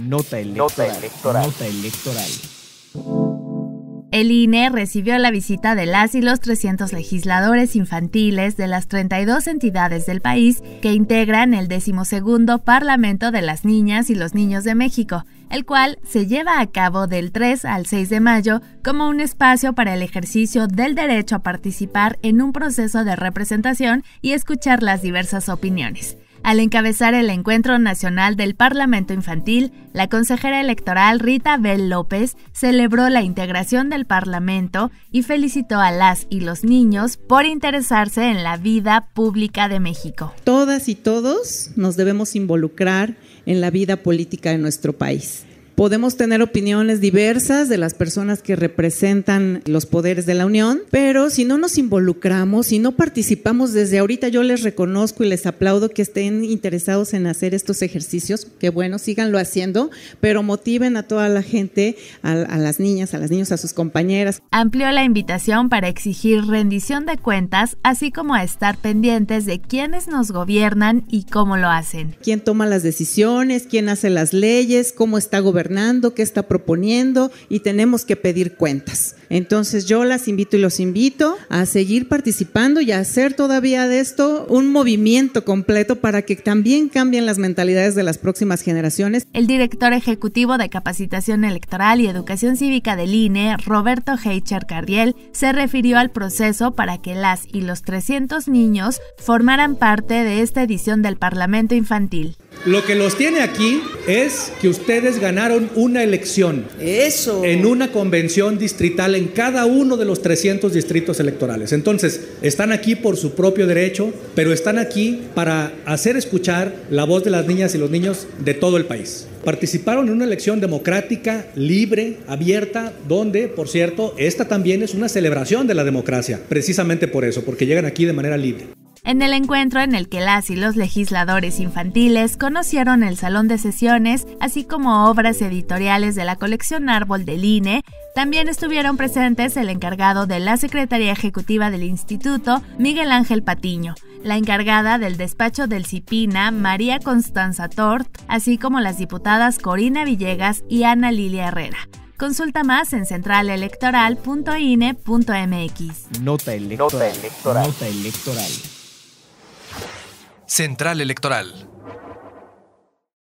Nota electoral. El INE recibió la visita de las y los 300 legisladores infantiles de las 32 entidades del país que integran el segundo Parlamento de las Niñas y los Niños de México, el cual se lleva a cabo del 3 al 6 de mayo como un espacio para el ejercicio del derecho a participar en un proceso de representación y escuchar las diversas opiniones. Al encabezar el encuentro nacional del Parlamento Infantil, la consejera electoral Rita Bell López celebró la integración del Parlamento y felicitó a las y los niños por interesarse en la vida pública de México. Todas y todos nos debemos involucrar en la vida política de nuestro país. Podemos tener opiniones diversas de las personas que representan los poderes de la Unión, pero si no nos involucramos, si no participamos desde ahorita, yo les reconozco y les aplaudo que estén interesados en hacer estos ejercicios, que bueno, síganlo haciendo, pero motiven a toda la gente, a, las niñas, a los niños, a sus compañeras. Amplió la invitación para exigir rendición de cuentas, así como a estar pendientes de quiénes nos gobiernan y cómo lo hacen. ¿Quién toma las decisiones? ¿Quién hace las leyes? ¿Cómo está gobernando? que qué está proponiendo y tenemos que pedir cuentas. Entonces yo las invito y los invito a seguir participando y a hacer todavía de esto un movimiento completo para que también cambien las mentalidades de las próximas generaciones. El director ejecutivo de capacitación electoral y educación cívica del INE, Roberto Heicher Cardiel, se refirió al proceso para que las y los 300 niños formaran parte de esta edición del Parlamento Infantil. Lo que los tiene aquí es que ustedes ganaron una elección. Eso. En una convención distrital en cada uno de los 300 distritos electorales. Entonces, están aquí por su propio derecho, pero están aquí para hacer escuchar la voz de las niñas y los niños de todo el país. Participaron en una elección democrática, libre, abierta, donde, por cierto, esta también es una celebración de la democracia, precisamente por eso, porque llegan aquí de manera libre en el encuentro en el que las y los legisladores infantiles conocieron el salón de sesiones, así como obras editoriales de la colección Árbol del INE, también estuvieron presentes el encargado de la Secretaría Ejecutiva del Instituto, Miguel Ángel Patiño, la encargada del despacho del CIPINA, María Constanza Tort, así como las diputadas Corina Villegas y Ana Lilia Herrera. Consulta más en centralelectoral.ine.mx. Nota Nota electoral. Nota electoral. Central Electoral.